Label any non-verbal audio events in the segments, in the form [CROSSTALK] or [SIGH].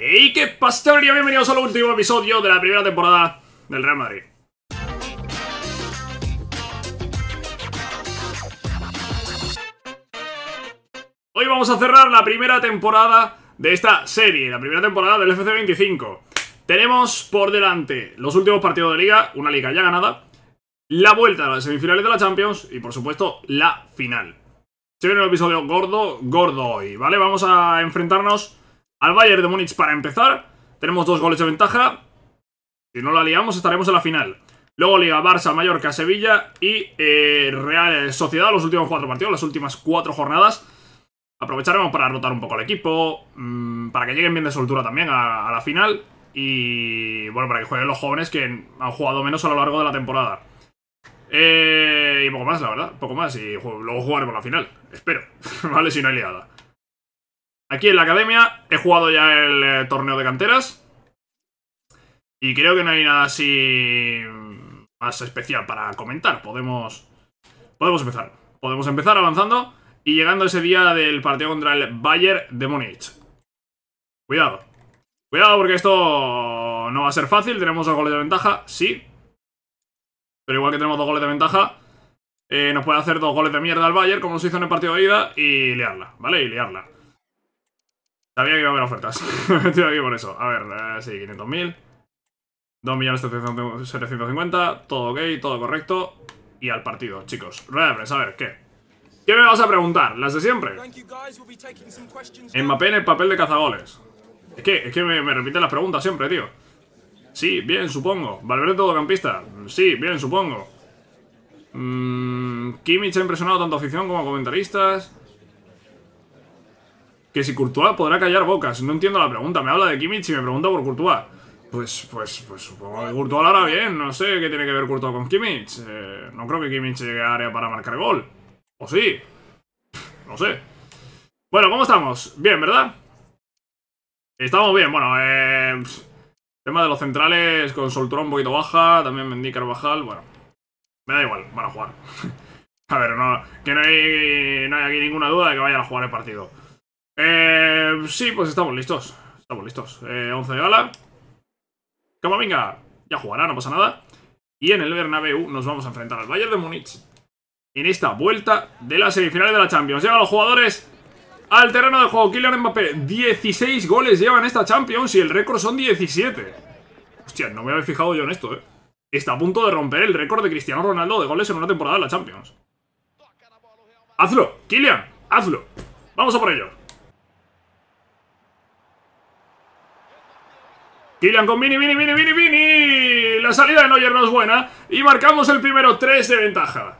¡Hey! ¿Qué y Bienvenidos al último episodio de la primera temporada del Real Madrid. Hoy vamos a cerrar la primera temporada de esta serie, la primera temporada del FC25. Tenemos por delante los últimos partidos de liga, una liga ya ganada, la vuelta a las semifinales de la Champions y por supuesto la final. Se viene un episodio gordo, gordo hoy, ¿vale? Vamos a enfrentarnos al Bayern de Múnich para empezar. Tenemos dos goles de ventaja. Si no la liamos, estaremos en la final. Luego Liga Barça, Mallorca, Sevilla y eh, Real Sociedad, los últimos cuatro partidos, las últimas cuatro jornadas. Aprovecharemos para rotar un poco al equipo, mm, para que lleguen bien de soltura también a, la final y, bueno, para que jueguen los jóvenes que han jugado menos a lo largo de la temporada. Eh, y poco más, la verdad, poco más y luego jugaremos la final, espero, [LAUGHS] ¿vale? Si no hay liada. Aquí en la academia he jugado ya el eh, torneo de canteras. Y creo que no hay nada así más especial para comentar. Podemos, podemos empezar. Podemos empezar avanzando y llegando ese día del partido contra el Bayern de Múnich. Cuidado. Cuidado porque esto no va a ser fácil. Tenemos dos goles de ventaja, sí. Pero igual que tenemos dos goles de ventaja, eh, nos puede hacer dos goles de mierda al Bayern, como nos hizo en el partido de ida, y liarla, ¿vale? Y liarla. Sabía que iba a haber ofertas. [LAUGHS] Estoy aquí por eso. A ver, eh, sí, 500.000. 2.750.000. Todo ok, todo correcto. Y al partido, chicos. Rueda a ver, ¿qué? ¿Qué me vas a preguntar? ¿Las de siempre? En en el papel de cazagoles. Es que, es que me, repiten las preguntas siempre, tío. Sí, bien, supongo. Valverde campista Sí, bien, supongo. Mm, Kimmich ha impresionado tanto afición como a comentaristas que si Courtois podrá callar bocas. No entiendo la pregunta. Me habla de Kimmich y me pregunta por Courtois. Pues, pues, pues supongo que Courtois lo hará bien. No sé qué tiene que ver Courtois con Kimmich. Eh, no creo que Kimmich llegue a área para marcar gol. ¿O sí? No sé. Bueno, ¿cómo estamos? Bien, ¿verdad? Estamos bien. Bueno, eh, Tema de los centrales con Soltura un poquito baja. También Mendy Carvajal. Bueno, me da igual. Van a jugar. [LAUGHS] a ver, que no hay, no hay aquí ninguna duda de que vayan a jugar el partido. Eh, sí, pues estamos listos. Estamos listos. Eh, 11 de gala. Como venga, ya jugará, no pasa nada. Y en el Bernabéu nos vamos a enfrentar al Bayern de Múnich. En esta vuelta de las semifinales de la Champions. Llegan los jugadores al terreno de juego. Kylian Mbappé, 16 goles llevan esta Champions y el récord son 17. Hostia, no me había fijado yo en esto, eh. Está a punto de romper el récord de Cristiano Ronaldo de goles en una temporada de la Champions. ¡Hazlo, Kylian! ¡Hazlo! ¡Vamos a por ello! Killian con Vini, Vini, Vini, Vini, Vini. La salida de Neuer no es buena. Y marcamos el primero 3 de ventaja.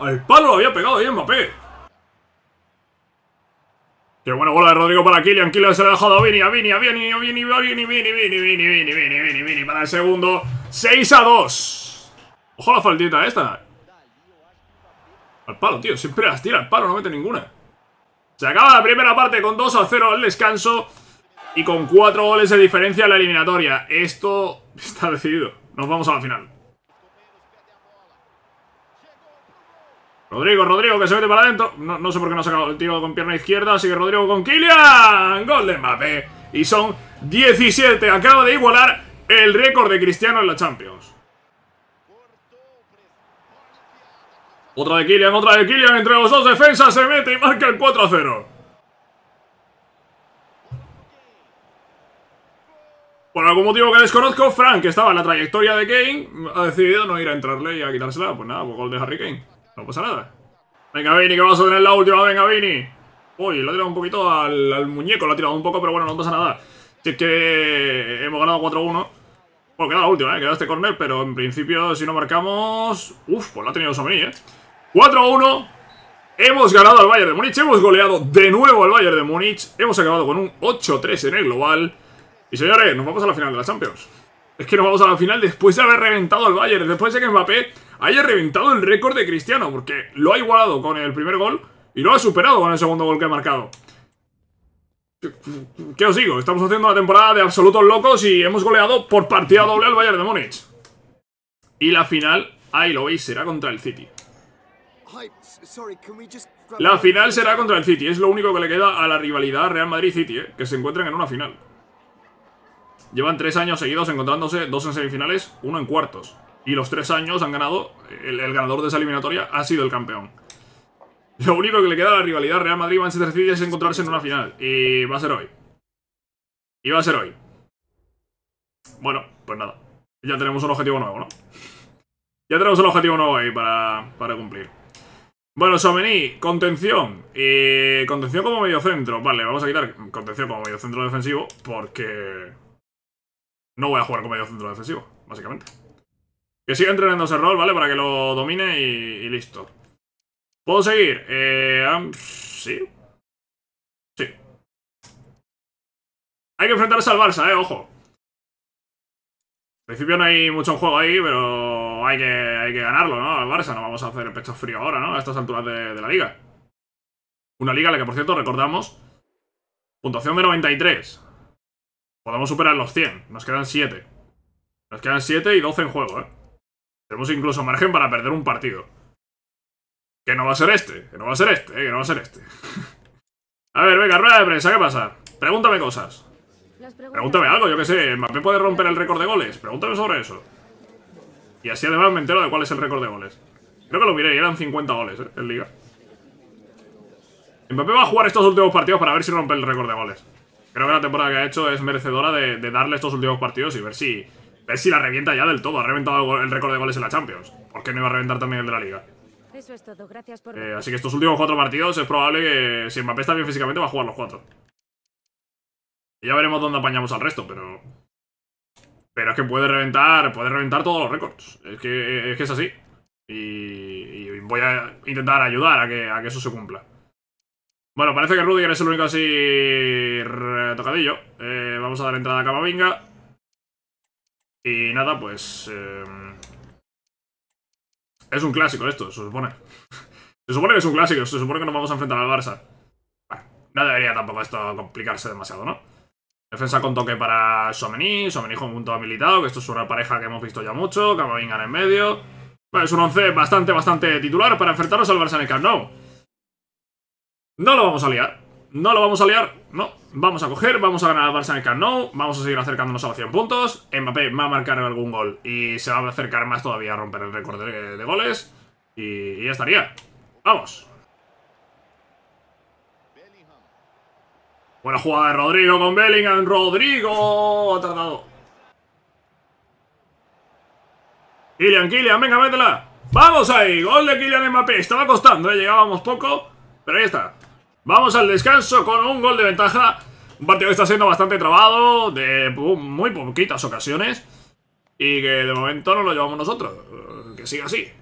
al palo lo había pegado ahí Mbappé. Qué buena bola de Rodrigo para Killian Killian se la ha dejado a Vini, a Vini, a Vini, a Vini, a Vini, Vini, Vini, Vini, Vini, Vini, Vini, Vini. Para el segundo. 6 a 2. Ojo la faltita esta. Al palo, tío. Siempre las tira al palo, no mete ninguna. Se acaba la primera parte con 2 a 0 al descanso y con 4 goles de diferencia en la eliminatoria. Esto [LAUGHS] está decidido. Nos vamos a la final. Rodrigo, Rodrigo, que se mete para adentro. No, sé por qué no ha sacado el tiro con pierna izquierda. Sigue Rodrigo con Kylian. Gol de Mbappé. Y son 17. Acaba de igualar el récord de Cristiano en la Champions. Otra de Kylian, otra de Kylian, entre los dos defensas se mete y marca el 4 0. Por algún motivo que desconozco, Frank, que estaba en la trayectoria de Kane, ha decidido no ir a entrarle y a quitársela. Pues nada, pues gol de Harry Kane. No pasa nada. Venga, Vini, que vas a tener la última. Venga, Vini. Uy, lo ha tirado un poquito al, muñeco, lo ha tirado un poco, pero bueno, no pasa nada. Si es que hemos ganado 4-1. Bueno, queda la última, ¿eh? Queda este corner, pero en principio, si no marcamos... Uf, pues lo ha tenido Samení, ¿eh? 4-1. Hemos ganado al Bayern de Múnich. Hemos goleado de nuevo al Bayern de Múnich. Hemos acabado con un 8-3 en el global. Y señores, nos vamos a la final de la Champions. Es que nos vamos a la final después de haber reventado al Bayern. Después de que Mbappé haya reventado el récord de Cristiano. Porque lo ha igualado con el primer gol. Y lo ha superado con el segundo gol que ha marcado. ¿Qué os digo? Estamos haciendo una temporada de absolutos locos y hemos goleado por partida doble al Bayern de Múnich. Y la final, ahí lo veis, será contra el City. La final será contra el City. Es lo único que le queda a la rivalidad Real Madrid-City, eh, que se encuentren en una final. Llevan tres años seguidos encontrándose, dos en semifinales, uno en cuartos. Y los tres años han ganado, el, ganador de esa eliminatoria ha sido el campeón. Lo único que le queda a la rivalidad Real Madrid-Manchester City es encontrarse en una final. Y va a ser hoy. Y va a ser hoy. Bueno, pues nada. Ya tenemos un objetivo nuevo, ¿no? Ya tenemos un objetivo nuevo ahí para cumplir. Bueno, Somení, contención. Y eh, contención como mediocentro. Vale, vamos a quitar contención como mediocentro defensivo porque... No voy a jugar como mediocentro defensivo, básicamente. Que siga entrenando ese rol, ¿vale? Para que lo domine y, listo. ¿Puedo seguir? Eh, sí. Sí. Hay que enfrentarse al Barça, ¿eh? Ojo. En principio no hay mucho en juego ahí, pero hay que, hay que ganarlo, ¿no? Al Barça no vamos a hacer pecho frío ahora, ¿no? A estas alturas de, la liga. Una liga la que, por cierto, recordamos, puntuación de 93. Podemos superar los 100, nos quedan 7. Nos quedan 7 y 12 en juego, ¿eh? Tenemos incluso margen para perder un partido. Que no va a ser este, que no va a ser este, ¿eh? que no va a ser este. [LAUGHS] a ver, venga, rueda de prensa, ¿qué pasa? Pregúntame cosas. Pregúntame algo, yo qué sé. Mapé puede romper el récord de goles? Pregúntame sobre eso. Y así además me entero de cuál es el récord de goles. Creo que lo miré y eran 50 goles eh, en Liga. Mbappé va a jugar estos últimos partidos para ver si rompe el récord de goles. Creo que la temporada que ha hecho es merecedora de, darle estos últimos partidos y ver si, ver si la revienta ya del todo. Ha reventado el, récord de goles en la Champions. ¿Por qué no iba a reventar también el de la Liga? Eso es todo. Gracias por... Eh, así que estos últimos cuatro partidos es probable que si Mbappé está bien físicamente va a jugar los cuatro. Y ya veremos dónde apañamos al resto, pero... Pero es que puede reventar, puede reventar todos los récords. Es que es, que es así. Y, voy a intentar ayudar a que, eso se cumpla. Bueno, parece que Rudiger es el único así tocadillo. Eh, vamos a dar entrada a Camavinga. Y nada, pues... Eh, es un clásico esto, se supone. [LAUGHS] se supone que es un clásico, se supone que nos vamos a enfrentar al Barça. Bueno, no debería tampoco esto complicarse demasiado, ¿no? Defensa con toque para Somení, Somení un todo habilitado, que esto es una pareja que hemos visto ya mucho, vengan en medio. Bueno, es un 11 bastante, bastante titular para enfrentarnos al Barça en No lo vamos a liar, no lo vamos a liar, no. Vamos a coger, vamos a ganar al Barça en vamos a seguir acercándonos a los 100 puntos. Mbappé va a marcar algún gol y se va a acercar más todavía a romper el récord de, goles. y ya estaría. ¡Vamos! Buena jugada de Rodrigo con Bellingham. Rodrigo ha tardado. Kylian, Kylian, venga, métela. Vamos ahí, gol de Kylian Mbappé. Estaba costando, eh, llegábamos poco, pero ahí está. Vamos al descanso con un gol de ventaja. Un partido que está siendo bastante trabado, de muy poquitas ocasiones. Y que de momento no lo llevamos nosotros. Que siga así.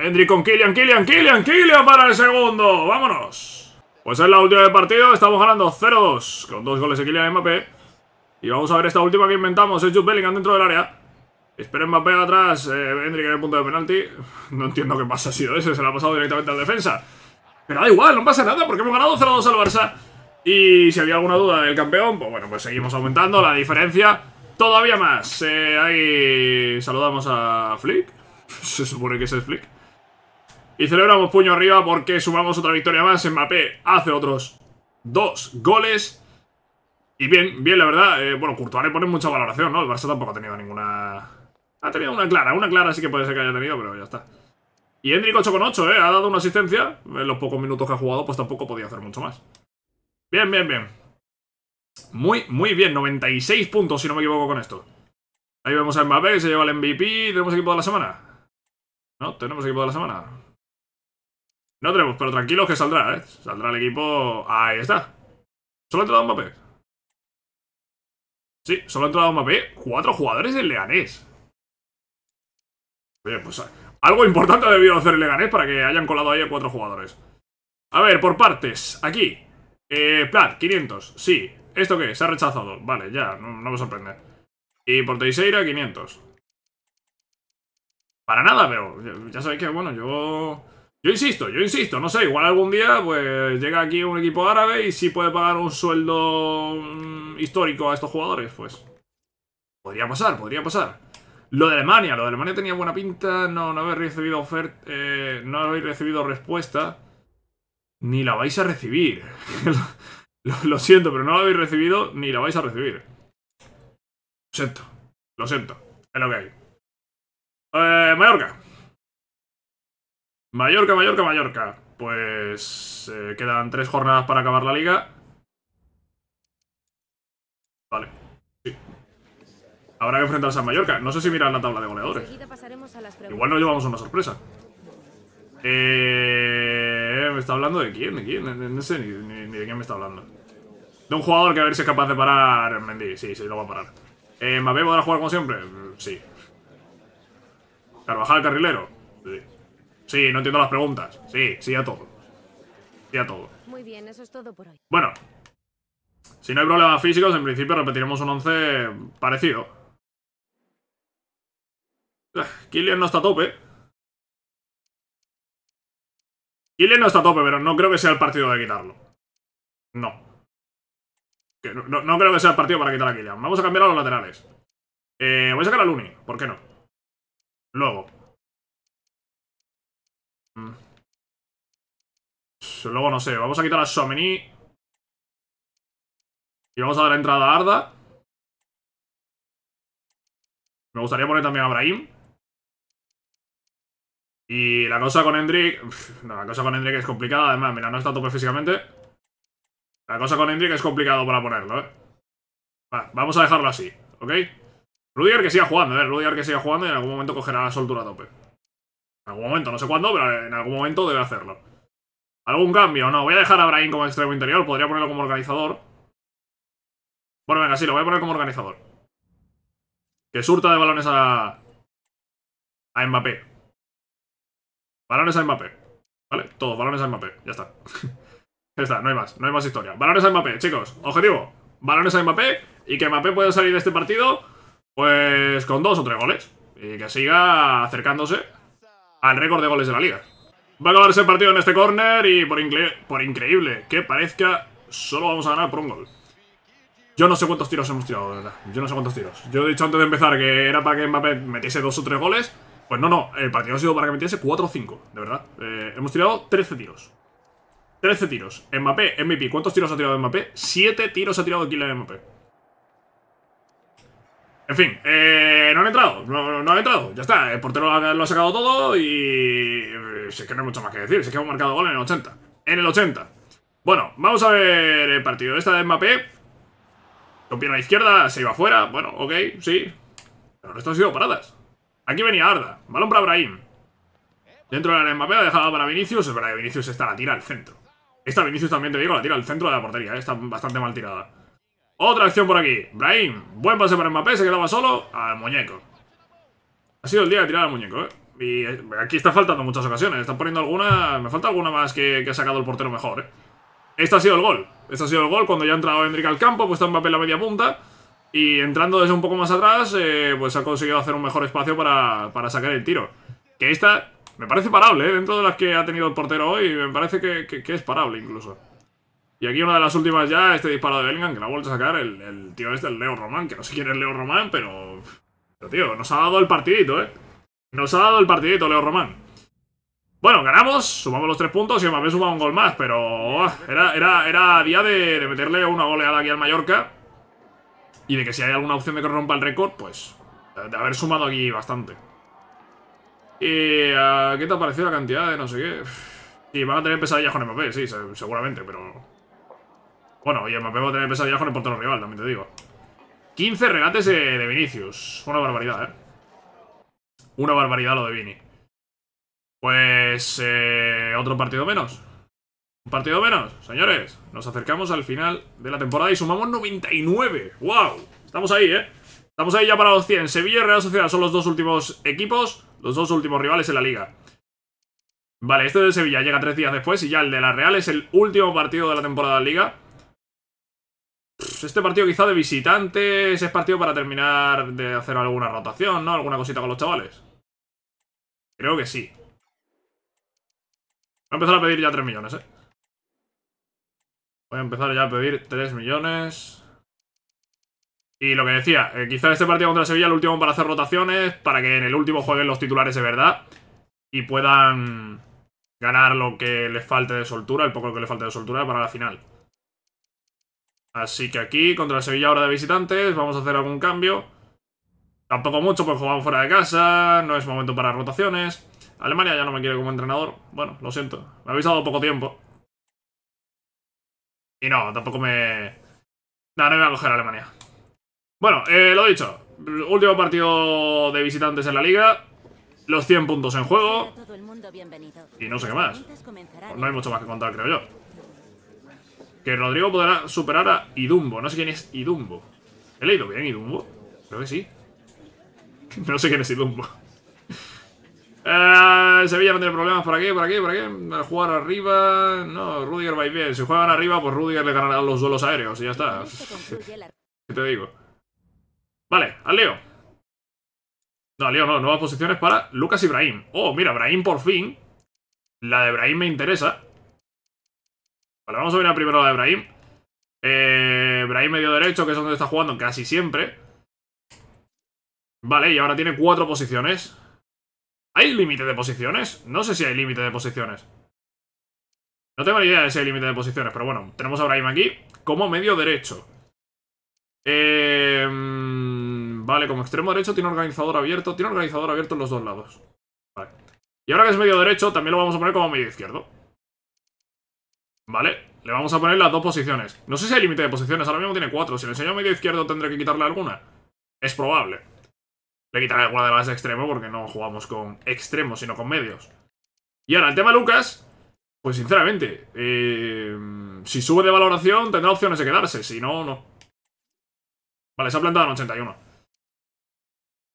Hendry con Killian, Killian, Killian, Killian para el segundo. ¡Vámonos! Pues es la última del partido. Estamos ganando 0-2 con dos goles de Kylian Mbappé. Y vamos a ver esta última que inventamos. Es Jude Bellingham dentro del área. Espera Mbappé atrás. Eh, en el punto de penalti. [LAUGHS] No entiendo qué pasa ha sido ese, Se la ha pasado directamente al defensa. Pero da igual, no pasa nada porque hemos ganado 0-2 al Barça. Y si había alguna duda del campeón, pues bueno, pues seguimos aumentando la diferencia todavía más. Eh, ahí saludamos a Flick. [LAUGHS] Se supone que es el Flick. Y celebramos puño arriba porque sumamos otra victoria más. Mbappé hace otros dos goles. Y bien, bien, la verdad. Eh, bueno, Courtois le pone mucha valoración, ¿no? El Barça tampoco ha tenido ninguna... Ha tenido una clara. Una clara sí que puede ser que haya tenido, pero ya está. Y Hendrik 8-8, ¿eh? Ha dado una asistencia. En los pocos minutos que ha jugado, pues tampoco podía hacer mucho más. Bien, bien, bien. Muy, muy bien. 96 puntos, si no me equivoco con esto. Ahí vemos a Mbappé, que se lleva el MVP. ¿Tenemos equipo de la semana? No, tenemos equipo de la semana. No tenemos, pero tranquilos que saldrá, ¿eh? Saldrá el equipo... Ahí está. Solo ha entrado Mbappé. Sí, solo ha entrado Mbappé. Cuatro jugadores del Leganés. Oye, pues eh, algo importante ha debido hacer el Leganés para que hayan colado ahí a cuatro jugadores. A ver, por partes. Aquí. Eh, Plat, 500. Sí. ¿Esto qué? Se ha rechazado. Vale, ya. No, me sorprende. Y por Teixeira, 500. Para nada, pero ya sabéis que, bueno, yo... Yo insisto, yo insisto, no sé, igual algún día pues llega aquí un equipo árabe y si puede pagar un sueldo mm, histórico a estos jugadores, pues. Podría pasar, podría pasar. Lo de Alemania, lo de Alemania tenía buena pinta, no, no habéis recibido oferta, eh, no habéis recibido respuesta, ni la vais a recibir. [LAUGHS] lo, siento, pero no la habéis recibido, ni la vais a recibir. Lo siento, lo siento, es lo que hay. Eh, Mallorca. Mallorca, Mallorca, Mallorca. Pues eh, quedan tres jornadas para acabar la liga. Vale. Sí. Habrá que enfrentarse a Mallorca. No sé si miran la tabla de goleadores. Igual nos llevamos una sorpresa. Eh, ¿Me está hablando de quién? ¿De quién? No sé ni, de quién me está hablando. De un jugador que a ver si es capaz de parar Mendy. Sí, sí, lo va a parar. Eh, ¿Mabé podrá jugar como siempre? Sí. ¿Carvajal, carrilero? Sí. Sí, no entiendo las preguntas. Sí, sí a todo. Sí a todo. Muy bien, eso es todo por hoy. Bueno. Si no hay problemas físicos, en principio repetiremos un 11 parecido. Ah, Killian no está a tope. Killian no está a tope, pero no creo que sea el partido de quitarlo. No. no, creo que sea el partido para quitar a Killian. Vamos a cambiar a los laterales. Eh, voy a sacar a Luni, ¿por qué no? Luego, Mm. Luego no sé, vamos a quitar a Shominy Y vamos a dar entrada a Arda. Me gustaría poner también a Brahim. Y la cosa con Hendrik... No, la cosa con Hendrik es complicada. Además, mira, no está tope físicamente. La cosa con Hendrik es complicado para ponerlo, ¿eh? vamos a dejarlo así, ¿ok? Rudiger que siga jugando, ver, eh, que siga jugando y en algún momento cogerá la soltura a tope. En algún momento, no sé cuándo, pero en algún momento debe hacerlo. ¿Algún cambio? No, voy a dejar a Brahim como extremo interior. Podría ponerlo como organizador. Bueno, venga, sí, lo voy a poner como organizador. Que surta de balones a... A Mbappé. Balones a Mbappé. ¿Vale? Todos, balones a Mbappé. Ya está. [LAUGHS] ya está, no hay más. No hay más historia. Balones a Mbappé, chicos. Objetivo. Balones a Mbappé. Y que Mbappé pueda salir de este partido, pues con dos o tres goles. Y que siga acercándose al récord de goles de la liga. Va a acabarse el partido en este corner y por, increíble que parezca, solo vamos a ganar por un gol. Yo no sé cuántos tiros hemos tirado, de verdad. Yo no sé cuántos tiros. Yo he dicho antes de empezar que era para que Mbappé metiese dos o tres goles. Pues no, no. El partido ha sido para que metiese cuatro o cinco, de verdad. Eh, hemos tirado 13 tiros. 13 tiros. Mbappé, MVP. ¿Cuántos tiros ha tirado Mbappé? Siete tiros ha tirado Kylian Mbappé. En fin, eh, no han entrado, no, han entrado, ya está. El portero lo ha, sacado todo y... Eh, sé que no hay mucho más que decir, si es que hemos marcado gol en el 80. En el 80. Bueno, vamos a ver el partido. de Esta de Mbappé, con la izquierda, se iba afuera. Bueno, ok, sí. Pero el resto han sido paradas. Aquí venía Arda, balón para Brahim. Dentro de la Mbappé ha dejado para Vinicius. Es verdad que Vinicius está la tira al centro. Esta Vinicius también, te digo, la tira al centro de la portería. Eh, está bastante mal tirada. Otra acción por aquí. Brahim. Buen pase para Mbappé. Se quedaba solo al muñeco. Ha sido el día de tirar al muñeco, ¿eh? Y eh, aquí está faltando muchas ocasiones. Están poniendo alguna... Me falta alguna más que, ha sacado el portero mejor, ¿eh? Este ha sido el gol. Este ha sido el gol cuando ya ha entrado Hendrik al campo. Pues está Mbappé en la media punta. Y entrando desde un poco más atrás, eh, pues ha conseguido hacer un mejor espacio para, para sacar el tiro. Que esta me parece parable, ¿eh? Dentro de las que ha tenido el portero hoy, me parece que es parable incluso. Y aquí una de las últimas ya, este disparo de Bellingham, que la ha vuelto a sacar el, tío este, el Leo Román, que no sé quién es Leo Román, pero... Pero tío, nos ha dado el partidito, ¿eh? Nos ha dado el partidito, Leo Román. Bueno, ganamos, sumamos los tres puntos y Mbappé suma un gol más, pero... Oh, era, era, era día de, meterle una goleada aquí al Mallorca. Y de que si hay alguna opción de que rompa el récord, pues... De haber sumado aquí bastante. ¿Y eh, qué te ha parecido la cantidad de no sé qué? Y van a tener pesadillas con Mbappé, sí, seguramente, pero... Bueno, oye, me pego tener pesadillas con el portero rival, también te digo. 15 regates de, Vinicius. Una barbaridad, ¿eh? Una barbaridad lo de Vini. Pues... Eh, otro partido menos. Un partido menos, señores. Nos acercamos al final de la temporada y sumamos 99. ¡Wow! Estamos ahí, ¿eh? Estamos ahí ya para los 100. Sevilla y Real Sociedad son los dos últimos equipos, los dos últimos rivales en la liga. Vale, esto de Sevilla llega tres días después y ya el de la Real es el último partido de la temporada de la liga. Este partido quizá de visitantes es partido para terminar de hacer alguna rotación, ¿no? Alguna cosita con los chavales. Creo que sí. Voy a empezar a pedir ya 3 millones, ¿eh? Voy a empezar ya a pedir 3 millones. Y lo que decía, eh, quizá este partido contra Sevilla el último para hacer rotaciones, para que en el último jueguen los titulares de verdad y puedan ganar lo que les falte de soltura, el poco que les falte de soltura para la final. Así que aquí, contra el Sevilla ahora de visitantes, vamos a hacer algún cambio. Tampoco mucho, pues jugamos fuera de casa, no es momento para rotaciones. Alemania ya no me quiere como entrenador. Bueno, lo siento, me habéis dado poco tiempo. Y no, tampoco me... No, no me voy a coger a Alemania. Bueno, eh, lo dicho. Último partido de visitantes en la liga. Los 100 puntos en juego. Y no sé qué más. Pues no hay mucho más que contar, creo yo. Que Rodrigo podrá superar a Idumbo. No sé quién es Idumbo. ¿He leído bien Idumbo? Creo que sí. [LAUGHS] No sé quién es Idumbo. [LAUGHS] Eh, Sevilla Sevilla a tener problemas. ¿Para qué? ¿Para qué? ¿Para qué? jugar arriba... No, Rudiger va bien. Si juegan arriba, pues Rudiger le ganará los duelos aéreos y ya está. [LAUGHS] ¿Qué te digo? Vale, al Leo. No, Leo no. Nuevas posiciones para Lucas Ibrahim. Oh, mira, Ibrahim por fin. La de Ibrahim me interesa. Vale, vamos a mirar primero la de eh, Brahim. medio derecho, que es donde está jugando casi siempre. Vale, y ahora tiene cuatro posiciones. ¿Hay límite de posiciones? No sé si hay límite de posiciones. No tengo ni idea de si hay límite de posiciones, pero bueno, tenemos a Brahim aquí como medio derecho. Eh, vale, como extremo derecho tiene organizador abierto. Tiene organizador abierto en los dos lados. Vale. Y ahora que es medio derecho, también lo vamos a poner como medio izquierdo. ¿Vale? Le vamos a poner las dos posiciones. No sé si hay límite de posiciones, ahora mismo tiene cuatro. Si le enseño medio izquierdo tendré que quitarle alguna. Es probable. Le quitaré alguna de las extremo porque no jugamos con extremos, sino con medios. Y ahora, el tema Lucas, pues sinceramente, eh, si sube de valoración tendrá opciones de quedarse, si no, no. Vale, se ha plantado en 81.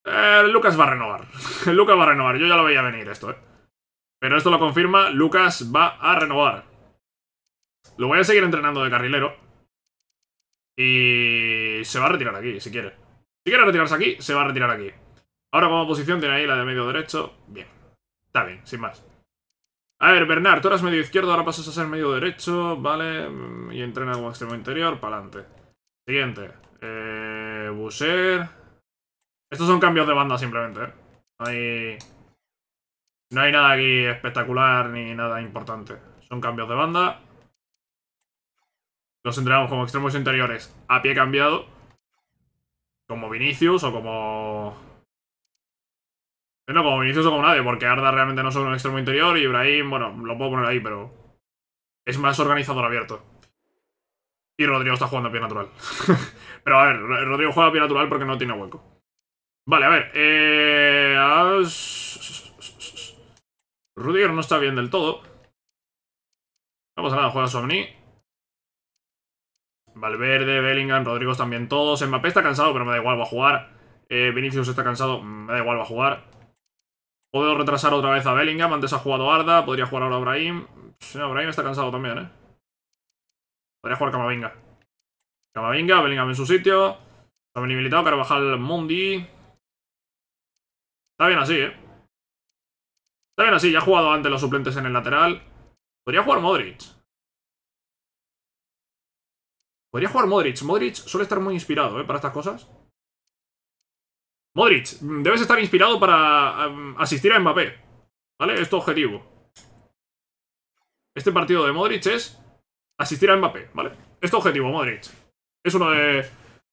Eh, Lucas va a renovar. [LAUGHS] Lucas va a renovar, yo ya lo veía venir esto, eh. Pero esto lo confirma, Lucas va a renovar. Lo voy a seguir entrenando de carrilero. Y se va a retirar aquí, si quiere. Si quiere retirarse aquí, se va a retirar aquí. Ahora como posición tiene ahí la de medio derecho. Bien. Está bien, sin más. A ver, Bernard, tú eras medio izquierdo, ahora pasas a ser medio derecho, ¿vale? Y entrena como extremo interior, para adelante. Siguiente. Eh, Buser. Estos son cambios de banda simplemente, ¿eh? No hay... No hay nada aquí espectacular ni nada importante. Son cambios de banda los entrenamos como extremos interiores a pie cambiado, como Vinicius o como... No, como Vinicius o como nadie, porque Arda realmente no es un extremo interior y Ibrahim, bueno, lo puedo poner ahí, pero es más organizador abierto. Y Rodrigo está jugando a pie natural. [LAUGHS] pero a ver, Rodrigo juega a pie natural porque no tiene hueco. Vale, a ver. Eh, Rudiger no está bien del todo. vamos a nada, juega a Valverde, Bellingham, Rodrigo también todos. Mbappé está cansado, pero me da igual, va a jugar. Eh, Vinicius está cansado, mm, me da igual, va a jugar. Puedo retrasar otra vez a Bellingham. Antes ha jugado Arda, podría jugar ahora Brahim. Sí, está cansado también, ¿eh? Podría jugar Camavinga. Camavinga, Bellingham en su sitio. También habilitado, Carvajal, Mundi Está bien así, ¿eh? Está bien así, ya ha jugado antes los suplentes en el lateral. Podría jugar Modric. Podría jugar Modric. Modric suele estar muy inspirado, ¿eh? Para estas cosas. Modric, mm, debes estar inspirado para mm, asistir a Mbappé. ¿Vale? Es objetivo. Este partido de Modric es asistir a Mbappé, ¿vale? Es objetivo, Modric. Es uno de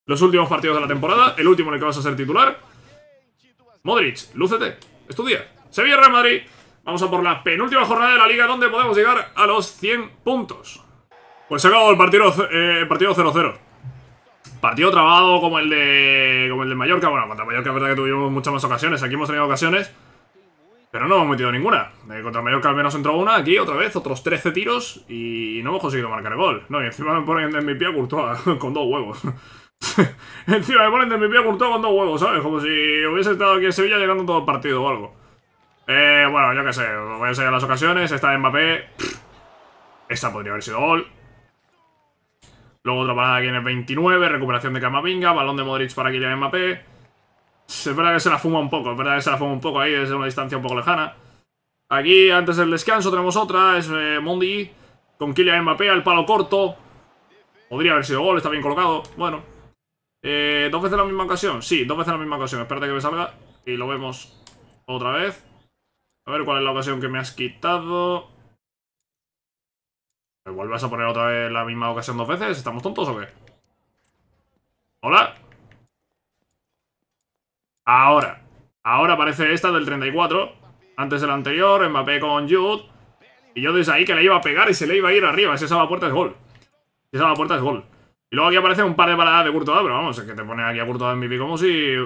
los últimos partidos de la temporada, el último en el que vas a ser titular. Modric, lúcete, estudia. Sevilla Real Madrid. Vamos a por la penúltima jornada de la liga donde podemos llegar a los 100 puntos. Pues se ha acabado el partido 0-0. Eh, partido, trabado como el de como el de Mallorca. Bueno, contra Mallorca es verdad que tuvimos muchas más ocasiones. Aquí hemos tenido ocasiones, pero no hemos metido ninguna. Eh, contra Mallorca al menos entró una. Aquí otra vez, otros 13 tiros y no hemos conseguido marcar el gol. No, y encima me ponen de mi pie a Courtois [LAUGHS] con dos huevos. [LAUGHS] encima me ponen de mi pie a Courtois con dos huevos, ¿sabes? Como si hubiese estado aquí en Sevilla llegando todo el partido o algo. Eh, bueno, yo qué sé, voy a enseñar las ocasiones. Esta de Mbappé. esta podría haber sido gol. Luego otra parada aquí en el 29, recuperación de Camavinga, balón de Modric para Kylian Mbappé. Es verdad que se la fuma un poco, es verdad que se la fuma un poco ahí desde una distancia un poco lejana. Aquí, antes del descanso, tenemos otra, es eh, Mondi con Kylian Mbappé al palo corto. Podría haber sido gol, está bien colocado, bueno. Eh, ¿Dos veces la misma ocasión? Sí, dos veces la misma ocasión, espérate que me salga y lo vemos otra vez. A ver cuál es la ocasión que me has quitado... ¿Me vuelves a poner otra vez la misma ocasión dos veces? ¿Estamos tontos o qué? ¿Hola? Ahora. Ahora aparece esta del 34. Antes del anterior, Mbappé con Jude. Y yo desde ahí que le iba a pegar y se le iba a ir arriba. esa va a puerta es gol. esa va a puerta es gol. Y luego aquí aparece un par de paradas de Courtois, pero vamos, es que te pone aquí a en MVP como si...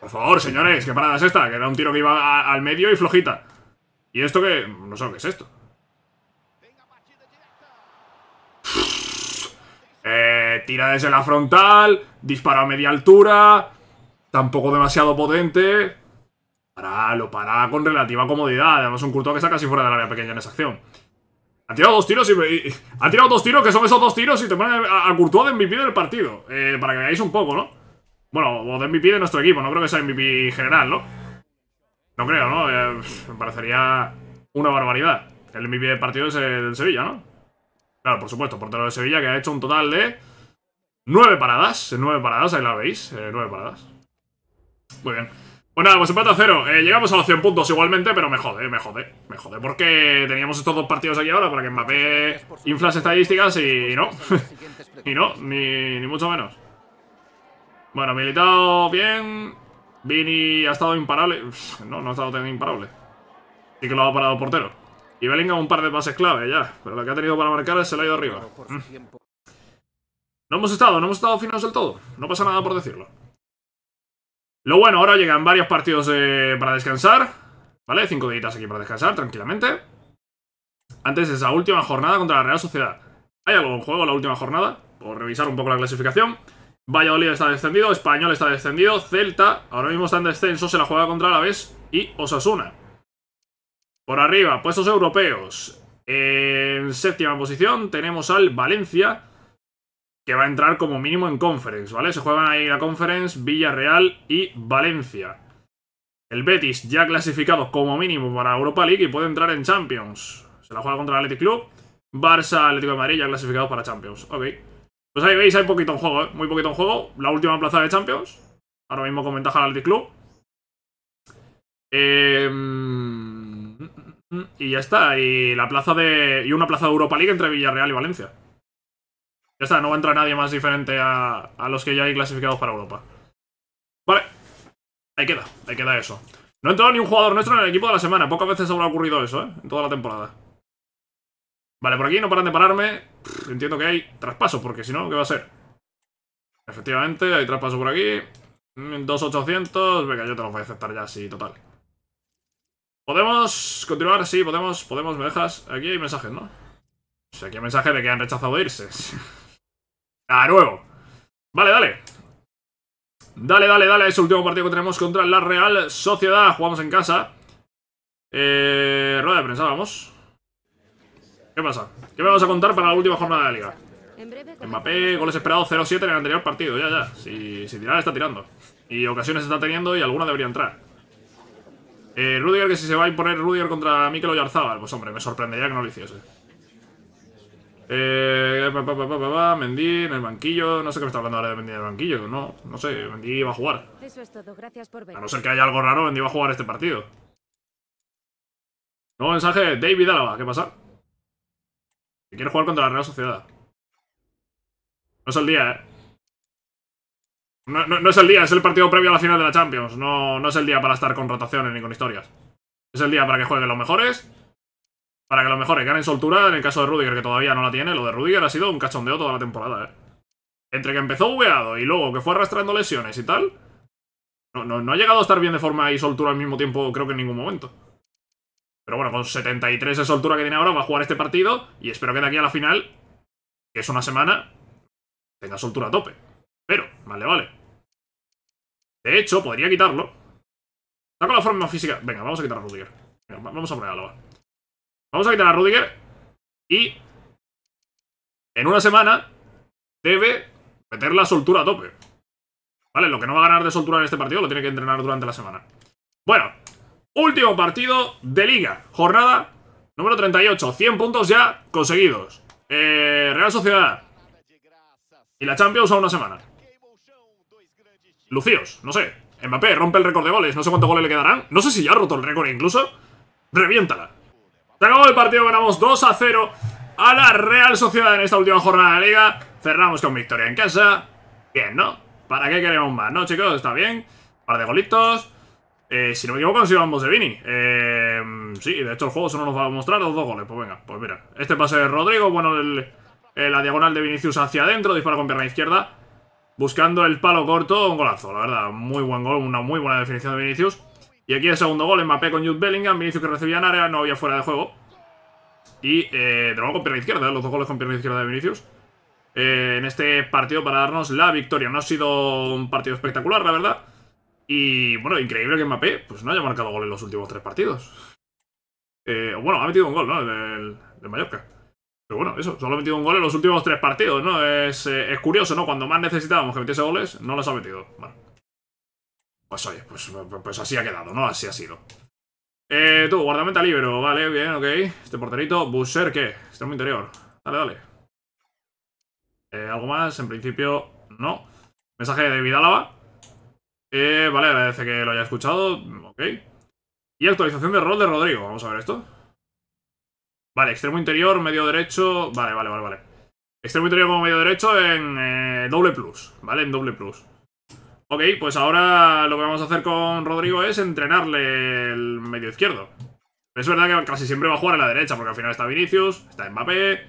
Por favor, señores, ¿qué parada es esta? Que era un tiro que iba al medio y flojita. ¿Y esto que... No sé qué es esto. tira desde la frontal, dispara a media altura, tampoco demasiado potente. Pará, lo para con relativa comodidad. Además, un Courtois que está casi fuera del área pequeña en esa acción. Ha tirado dos tiros y, Ha tirado dos tiros, que son esos dos tiros, y te ponen a, a de MVP del partido. Eh, para que veáis un poco, ¿no? Bueno, o de MVP de nuestro equipo, no creo que sea MVP general, ¿no? No creo, ¿no? Eh, me parecería una barbaridad. El MVP del partido es el Sevilla, ¿no? Claro, por supuesto, portero de Sevilla que ha hecho un total de Nueve paradas, nueve paradas, ahí la veis, eh, nueve paradas. Muy bien. Pues nada, pues empate a cero. Eh, llegamos a los 100 puntos igualmente, pero me jode, me jode. Me jode porque teníamos estos dos partidos aquí ahora para que Mbappé inflas estadísticas y no. [LAUGHS] y no, ni, mucho menos. Bueno, militado bien. Vini ha estado imparable. no, no ha estado tan imparable. y que lo ha parado el portero. Y Bellingham un par de pases clave ya, pero lo que ha tenido para marcar es el ha ido arriba. Mm. No hemos estado, no hemos estado finos del todo. No pasa nada por decirlo. Lo bueno, ahora llegan varios partidos eh, para descansar. ¿Vale? Cinco deditas aquí para descansar, tranquilamente. Antes de esa última jornada contra la Real Sociedad. ¿Hay algo en juego la última jornada? Por revisar un poco la clasificación. Valladolid está descendido, Español está descendido, Celta ahora mismo está en descenso, se la juega contra vez y Osasuna. Por arriba, puestos europeos. En séptima posición tenemos al Valencia, que va a entrar como mínimo en conference, ¿vale? Se juegan ahí la conference Villarreal y Valencia. El Betis ya clasificado como mínimo para Europa League y puede entrar en Champions. Se la juega contra el Athletic Club. Barça, Atlético de Madrid ya clasificados para Champions. Ok. Pues ahí veis, hay poquito en juego, ¿eh? Muy poquito en juego. La última plaza de Champions. Ahora mismo con ventaja al Athletic Club. Em, y ya está. Y la plaza de. Y una plaza de Europa League entre Villarreal y Valencia. Ya está, no va a entrar nadie más diferente a, los que ya hay clasificados para Europa. Vale. Ahí queda, ahí queda eso. No ha entrado ni un jugador nuestro en el equipo de la semana. Pocas veces habrá ocurrido eso, ¿eh? En toda la temporada. Vale, por aquí no paran de pararme. entiendo que hay traspaso, porque si no, ¿qué va a ser? Efectivamente, hay traspaso por aquí. 2800. Mm, Venga, yo te los voy a aceptar ya, sí, total. ¿Podemos continuar? Sí, podemos, podemos. ¿Me dejas? Aquí hay mensajes, ¿no? O sea, aquí hay mensaje de que han rechazado irse. [LAUGHS] A ah, nuevo. Vale, dale. Dale, dale, dale. Es el último partido que tenemos contra la Real Sociedad. Jugamos en casa. Eh, rueda de prensa, vamos. ¿Qué pasa? ¿Qué me vas a contar para la última jornada de la liga? Mbappé, goles esperados 0-7 en el anterior partido. Ya, ya. Si, si tirar, está tirando. Y ocasiones está teniendo y alguna debería entrar. Eh, Rudiger, que si se va a imponer Rudiger contra Mikel Oyarzabal. Pues hombre, me sorprendería que no lo hiciese. Eh, Mendy en el banquillo. No sé qué me está hablando ahora de Mendy en el banquillo. No, no sé. Mendy va a jugar. Eso es todo. Gracias por ver. A no ser que haya algo raro, Mendy va a jugar este partido. Nuevo mensaje David Álava. ¿Qué pasa? Que quiere jugar contra la Real Sociedad. No es el día, ¿eh? No, es el día, es el partido previo a la final de la Champions. No, no es el día para estar con rotaciones ni con historias. Es el día para que jueguen los mejores para que lo mejores ganen soltura. En el caso de Rudiger, que todavía no la tiene, lo de Rudiger ha sido un cachondeo toda la temporada, ¿eh? Entre que empezó bugueado y luego que fue arrastrando lesiones y tal, no, ha llegado a estar bien de forma y soltura al mismo tiempo, creo que en ningún momento. Pero bueno, con 73 de soltura que tiene ahora, va a jugar este partido y espero que de aquí a la final, que es una semana, tenga soltura a tope. Pero, vale, vale. De hecho, podría quitarlo. Está con la forma física. Venga, vamos a quitar a Rudiger. vamos a ponerlo, va. Vamos a quitar a Rudiger. Y en una semana debe meter la soltura a tope. ¿Vale? Lo que no va a ganar de soltura en este partido lo tiene que entrenar durante la semana. Bueno, último partido de liga. Jornada número 38. 100 puntos ya conseguidos. Eh, Real Sociedad. Y la Champions a una semana. Lucíos, no sé. Mbappé rompe el récord de goles. No sé cuántos goles le quedarán. No sé si ya ha roto el récord incluso. Reviéntala. Se acabó el partido, ganamos 2 a 0 a la Real Sociedad en esta última jornada de la Liga. Cerramos con victoria en casa. Bien, ¿no? ¿Para qué queremos más, no, chicos? Está bien. Un par de golitos. Eh, si no me equivoco, han de Vini. Eh, sí, de hecho el juego solo nos va a mostrar los dos goles. Pues venga, pues mira. Este pase de Rodrigo, bueno, eh, la diagonal de Vinicius hacia adentro, disparo con pierna izquierda. Buscando el palo corto, un golazo, la verdad. Muy buen gol, una muy buena definición de Vinicius. Y aquí el segundo gol, en Mbappé con Jude Bellingham, Vinicius que recibía en área, no había fuera de juego. Y eh, de nuevo con pierna izquierda, los dos goles con pierna izquierda de Vinicius. Eh, en este partido para darnos la victoria. No ha sido un partido espectacular, la verdad. Y bueno, increíble que Mbappé pues, no haya marcado goles en los últimos tres partidos. Eh, bueno, ha metido un gol, ¿no? Del, de Mallorca. Pero bueno, eso, solo ha metido un gol en los últimos tres partidos, ¿no? Es, eh, curioso, ¿no? Cuando más necesitábamos que metiese goles, no los ha metido. Bueno. Pues oye, pues, pues, así ha quedado, ¿no? Así ha sido. Eh, tú, guardameta libre, vale, bien, ok. Este porterito, Buser, ¿qué? Extremo interior. Dale, dale. Eh, ¿Algo más? En principio, no. Mensaje de Vidalaba. Eh, vale, agradece que lo haya escuchado. Ok. Y actualización de rol de Rodrigo. Vamos a ver esto. Vale, extremo interior, medio derecho. Vale, vale, vale, vale. Extremo interior como medio derecho en eh, doble plus. Vale, en doble plus. Ok, pues ahora lo que vamos a hacer con Rodrigo es entrenarle el medio izquierdo. Es verdad que casi siempre va a jugar a la derecha, porque al final está Vinicius, está Mbappé...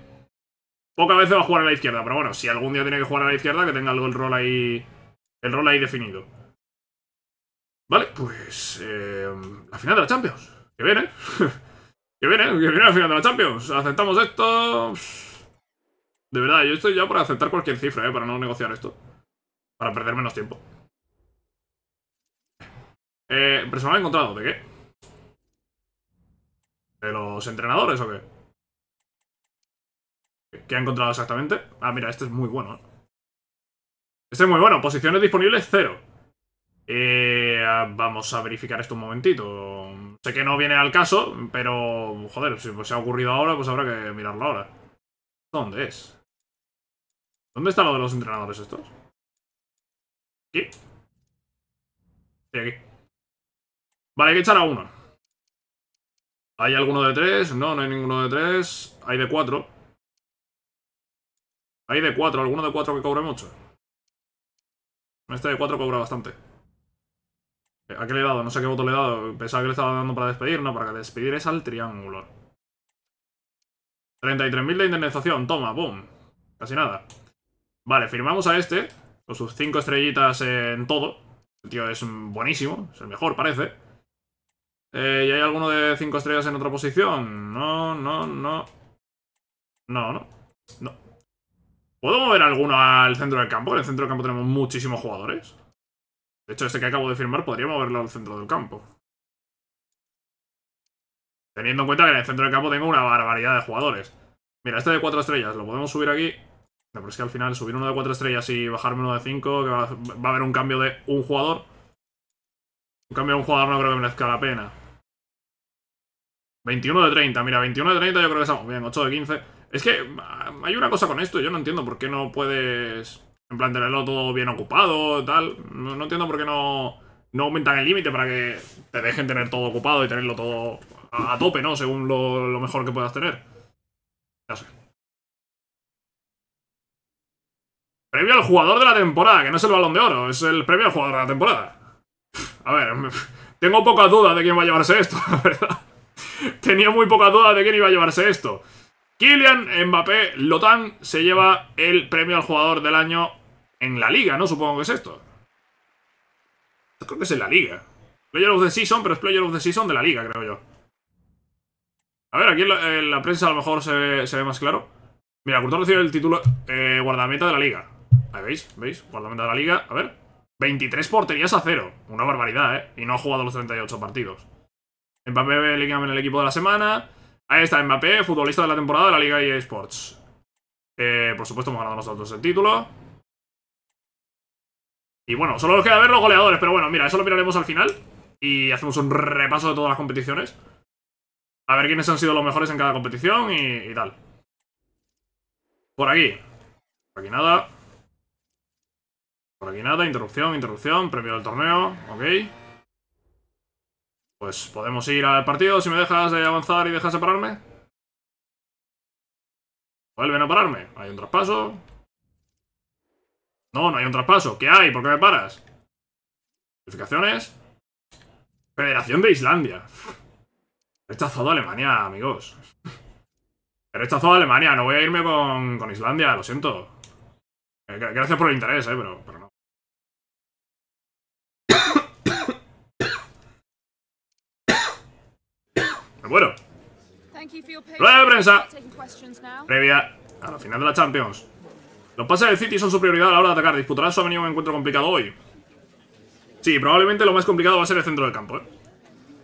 Poca veces va a jugar a la izquierda, pero bueno, si algún día tiene que jugar a la izquierda, que tenga algo el rol ahí... El rol ahí definido. Vale, pues... Eh, la final de la Champions. Que viene, ¿eh? [LAUGHS] que viene, que viene la final de la Champions. Aceptamos esto... De verdad, yo estoy ya para aceptar cualquier cifra, ¿eh? Para no negociar esto. Para perder menos tiempo. Eh, personal encontrado, ¿de qué? ¿De los entrenadores o qué? ¿Qué ha encontrado exactamente? Ah, mira, este es muy bueno. ¿eh? Este es muy bueno. Posiciones disponibles, cero. Eh, vamos a verificar esto un momentito. Sé que no viene al caso, pero... Joder, si se ha ocurrido ahora, pues habrá que mirarlo ahora. ¿Dónde es? ¿Dónde está lo de los entrenadores estos? ¿Aquí? Sí, aquí. Vale, hay que echar a uno. ¿Hay alguno de tres? No, no hay ninguno de tres. Hay de cuatro. Hay de cuatro. ¿Alguno de cuatro que cobre mucho? Este de cuatro cobra bastante. ¿A qué le he dado? No sé qué voto le he dado. Pensaba que le estaba dando para despedir. No, para que despedir es al triángulo. 33.000 de indemnización. Toma, boom. Casi nada. Vale, firmamos a este. Con sus cinco estrellitas en todo. El tío es buenísimo. Es el mejor, parece. Eh, ¿Y hay alguno de 5 estrellas en otra posición? No, no, no. No, no. ¿Puedo mover alguno al centro del campo? En el centro del campo tenemos muchísimos jugadores. De hecho, este que acabo de firmar podría moverlo al centro del campo. Teniendo en cuenta que en el centro del campo tengo una barbaridad de jugadores. Mira, este de 4 estrellas, lo podemos subir aquí. No, pero es que al final subir uno de 4 estrellas y bajarme uno de 5, que va a haber un cambio de un jugador. Un cambio de un jugador no creo que merezca la pena. 21 de 30, mira, 21 de 30 yo creo que estamos bien, 8 de 15. Es que mm, hay una cosa con esto, yo no entiendo por qué no puedes... En plan, tenerlo todo bien ocupado, tal. No, entiendo por qué no, no aumentan el límite para que te dejen tener todo ocupado y tenerlo todo a, tope, ¿no? Según lo, lo mejor que puedas tener. Ya sé. Previo al jugador de la temporada, que no es el balón de oro, es el previo al jugador de la temporada. A ver, [LAUGHS] tengo poca duda de quién va a llevarse esto, [LAUGHS] la verdad. [LAUGHS] Tenía muy poca duda de quién iba a llevarse esto. Kylian Mbappé Lotán se lleva el premio al jugador del año en la liga, ¿no? Supongo que es esto. creo que es en la liga. Player of the Season, pero es Player of the Season de la liga, creo yo. A ver, aquí en la, prensa a lo mejor se ve, más claro. Mira, Courtois recibe el título eh, guardameta de la liga. Ahí veis, veis, guardameta de la liga. A ver, 23 porterías a cero. Una barbaridad, ¿eh? Y no ha jugado los 38 partidos. Mbappé, Bellingham en el equipo de la semana. Ahí está Mbappé, futbolista de la temporada de la Liga y Sports. Eh, por supuesto hemos ganado nosotros el título. Y bueno, solo nos queda ver los goleadores, pero bueno, mira, eso lo miraremos al final. Y hacemos un repaso de todas las competiciones. A ver quiénes han sido los mejores en cada competición y, y tal. Por aquí. Por aquí nada. Por aquí nada, interrupción, interrupción, premio del torneo, ok. Pues podemos ir al partido si me dejas de avanzar y dejas de pararme. Vuelven a pararme. Hay un traspaso. No, no hay un traspaso. ¿Qué hay? ¿Por qué me paras? Notificaciones. Federación de Islandia. rechazado a Alemania, amigos. rechazado a Alemania. No voy a irme con, Islandia, lo siento. Eh, gracias por el interés, eh, pero, pero no. bueno. Rueda de prensa. Previa a la final de la Champions. Los pases del City son su prioridad a la hora de atacar. Disputará su venido un encuentro complicado hoy. Sí, probablemente lo más complicado va a ser el centro del campo, ¿eh?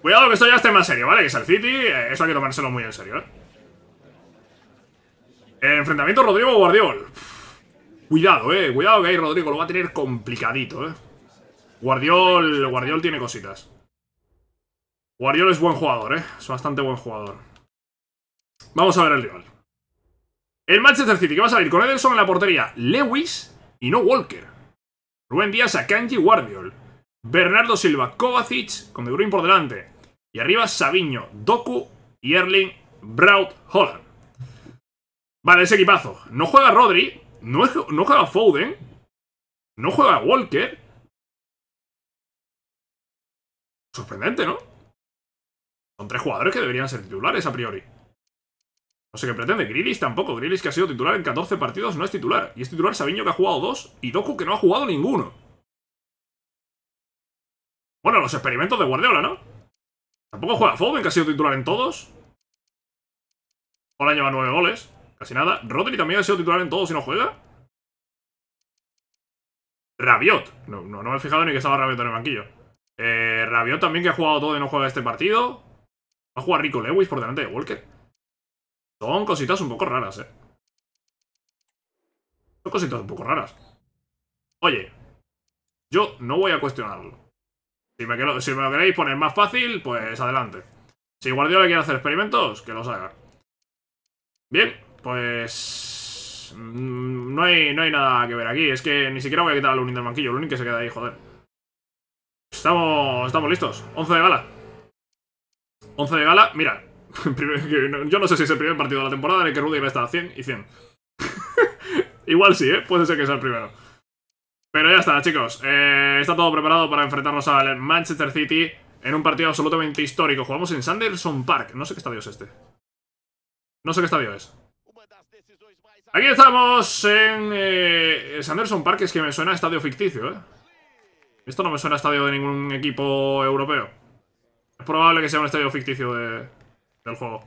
Cuidado que esto ya esté más serio, ¿vale? Que es el City, eh, eso hay que tomárselo muy en serio, ¿eh? eh enfrentamiento Rodrigo-Guardiol. Cuidado, eh. Cuidado que ahí Rodrigo lo va a tener complicadito, eh. Guardiol, Guardiol tiene cositas. Guardiola es buen jugador, ¿eh? Es bastante buen jugador. Vamos a ver el rival. El Manchester City, que va a salir con Ederson en la portería. Lewis y no Walker. Rubén Díaz, Akanji, Guardiol. Bernardo Silva, Kovacic, con De Bruyne por delante. Y arriba Sabiño, Doku y Erling Braut Holland. Vale, ese equipazo. No juega Rodri, no, no juega Foden, no juega Walker. Sorprendente, ¿no? Son tres jugadores que deberían ser titulares a priori. No sé qué pretende. Grillis tampoco. Grillis que ha sido titular en 14 partidos no es titular. Y es titular Sabiño que ha jugado dos y Doku que no ha jugado ninguno. Bueno, los experimentos de Guardiola, ¿no? Tampoco juega Foden que ha sido titular en todos. Ahora lleva nueve goles. Casi nada. Rodri también ha sido titular en todos y no juega. Rabiot. No, me he fijado ni que estaba Rabiot en el banquillo. Eh, Rabiot también que ha jugado todo y no juega este partido. Va a jugar Rico Lewis por delante de Walker. Son cositas un poco raras, eh. Son cositas un poco raras. Oye, yo no voy a cuestionarlo. Si me, lo queréis poner más fácil, pues adelante. Si Guardiola quiere hacer experimentos, que los haga. Bien, pues... Mm, no hay, no hay nada que ver aquí. Es que ni siquiera voy a quitar al Lunin del banquillo. El Lunin que se queda ahí, joder. Estamos, estamos listos. 11 de bala 11 de gala, mira, [LAUGHS] yo no sé si es el primer partido de la temporada en el que Rudiger está a 100 y 100. [LAUGHS] Igual sí, ¿eh? Puede ser que sea el primero. Pero ya está, chicos. Eh, está todo preparado para enfrentarnos al Manchester City en un partido absolutamente histórico. Jugamos en Sanderson Park. No sé qué estadio es este. No sé qué estadio es. Aquí estamos en eh, Sanderson Park. Es que me suena estadio ficticio, ¿eh? Esto no me suena estadio de ningún equipo europeo. Es probable que sea un estadio ficticio del juego.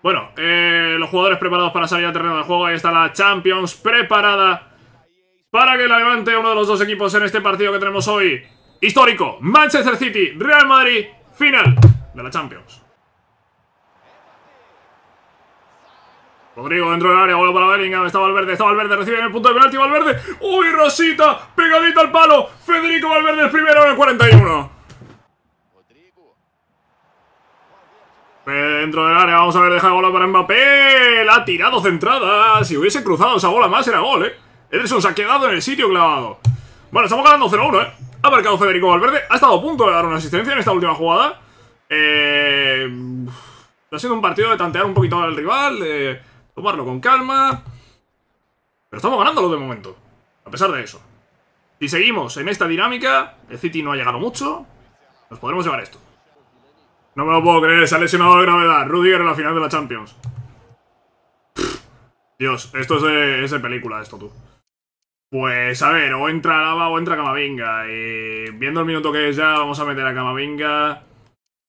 Bueno, eh, los jugadores preparados para salir al terreno de juego. Ahí está la Champions preparada para que la levante uno de los dos equipos en este partido que tenemos hoy. Histórico, Manchester City, Real Madrid, final de la Champions. Rodrigo dentro del área, vuelve para Bellingham, está Valverde, está Valverde, recibe en el punto de penalti Valverde. ¡Uy, Rosita! Pegadita al palo. Federico Valverde el primero en el 41. Eh, dentro del área, vamos a ver, deja bola para Mbappé. La ha tirado centrada. Si hubiese cruzado esa bola más, era gol, ¿eh? Ederson se ha quedado en el sitio clavado. Bueno, estamos ganando 0-1, ¿eh? Ha marcado Federico Valverde. Ha estado a punto de dar una asistencia en esta última jugada. Eh... Ha sido un partido de tantear un poquito al rival, de tomarlo con calma. Pero estamos ganándolo de momento, a pesar de eso. Si seguimos en esta dinámica, el City no ha llegado mucho, nos podremos llevar esto. No me lo puedo creer, se ha lesionado de gravedad. Rudiger en la final de la Champions. Dios, esto es de, película, esto tú. Pues a ver, o entra Alaba o entra Camavinga. Y viendo el minuto que es ya, vamos a meter a Camavinga.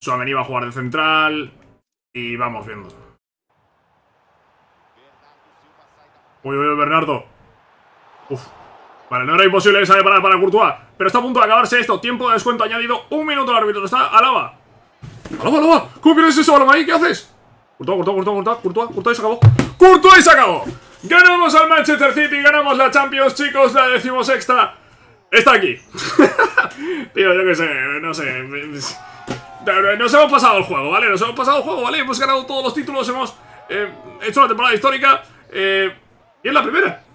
Suamení iba a jugar de central. Y vamos viendo. Uy, uy, Bernardo. Uf. Vale, no era imposible esa de parar para Courtois. Pero está a punto de acabarse esto. Tiempo de descuento añadido. Un minuto al árbitro. Está Alaba. ¡Alaba, alaba! ¿Cómo pierdes eso, Alamaí? ¿Qué haces? Courtois, Courtois, Courtois, Courtois, Courtois, y se acabó. ¡Courtois y se acabó! Ganamos al Manchester City, ganamos la Champions, chicos, la decimosexta. Está aquí. [LAUGHS] Tío, yo qué sé, no sé. Nos hemos pasado el juego, ¿vale? Nos hemos pasado el juego, ¿vale? Hemos ganado todos los títulos, hemos eh, hecho la temporada histórica. Eh, y es la primera. [LAUGHS]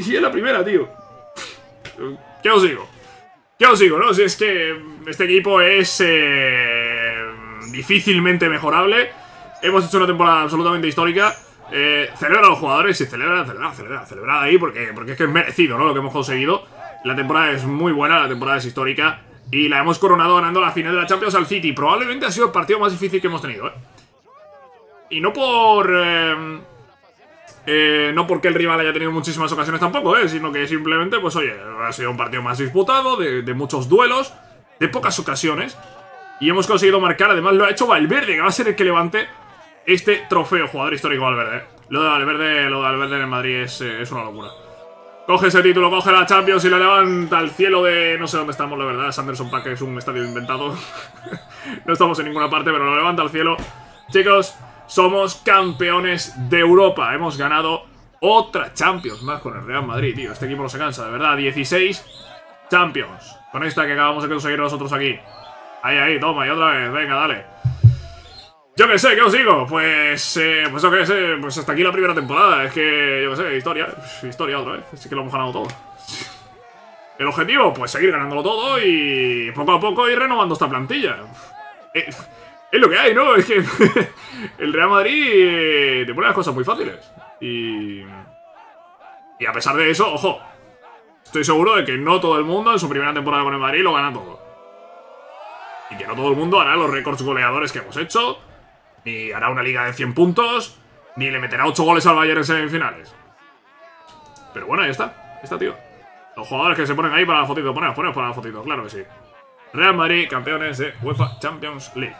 Y es la primera, tío. ¿Qué os digo? ¿Qué os digo, no? Si es que este equipo es... Eh, difícilmente mejorable. Hemos hecho una temporada absolutamente histórica. Eh, celebra a los jugadores y celebra, celebra, celebra, ahí porque, porque es que es merecido lo que hemos conseguido. La temporada es muy buena, la temporada es histórica y la hemos coronado ganando la final de la Champions al City. Probablemente ha sido el partido más difícil que hemos tenido. ¿eh? Y no por... Eh, no porque el rival haya tenido muchísimas ocasiones tampoco, eh, sino que simplemente, pues oye, ha sido un partido más disputado, de muchos duelos, de pocas ocasiones. Y hemos conseguido marcar, además lo ha hecho Valverde, que va a ser el que levante este trofeo, jugador histórico Valverde. Eh. Lo de Valverde, lo de Valverde en el Madrid eh, es, una locura. Coge ese título, coge la Champions y la levanta al cielo de... No sé dónde estamos, la verdad. Sanderson Park es un estadio inventado. [LAUGHS] no estamos en ninguna parte, pero lo levanta al cielo. Chicos, somos campeones de Europa. Hemos ganado otra Champions más con el Real Madrid, tío. Este equipo no se cansa, de verdad. 16 Champions. Con esta que acabamos de conseguir nosotros aquí. Ahí, ahí, toma, y otra vez, venga, dale. Yo qué sé, ¿qué os digo? Pues, eh, pues qué sé, eh, pues hasta aquí la primera temporada. Es que, yo qué sé, historia, historia otra vez. Así que lo hemos ganado todo. El objetivo, pues seguir ganándolo todo y poco a poco ir renovando esta plantilla. Eh, es lo que hay, ¿no? Es que [LAUGHS] el Real Madrid eh, te pone las cosas muy fáciles. Y, y a pesar de eso, ojo, estoy seguro de que no todo el mundo en su primera temporada con el Madrid lo gana todo. Y que no todo el mundo hará los récords goleadores que hemos hecho, ni hará una liga de 100 puntos, ni le meterá 8 goles al Bayern en semifinales. Pero bueno, ahí está. está, tío. Los jugadores que se ponen ahí para la fotito. Ponemos, ponemos para la fotito, claro que sí. Real Madrid, campeones de UEFA Champions League.